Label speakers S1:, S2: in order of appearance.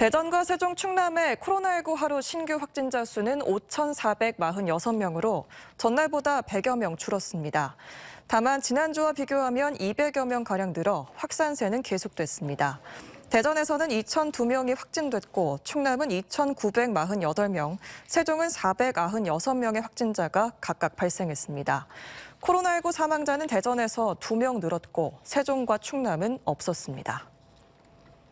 S1: 대전과 세종 충남의 코로나19 하루 신규 확진자 수는 5,446명으로 전날보다 100여 명 줄었습니다. 다만 지난주와 비교하면 200여 명가량 늘어 확산세는 계속됐습니다. 대전에서는 2,002명이 확진됐고 충남은 2,948명, 세종은 496명의 확진자가 각각 발생했습니다. 코로나19 사망자는 대전에서 2명 늘었고 세종과 충남은 없었습니다.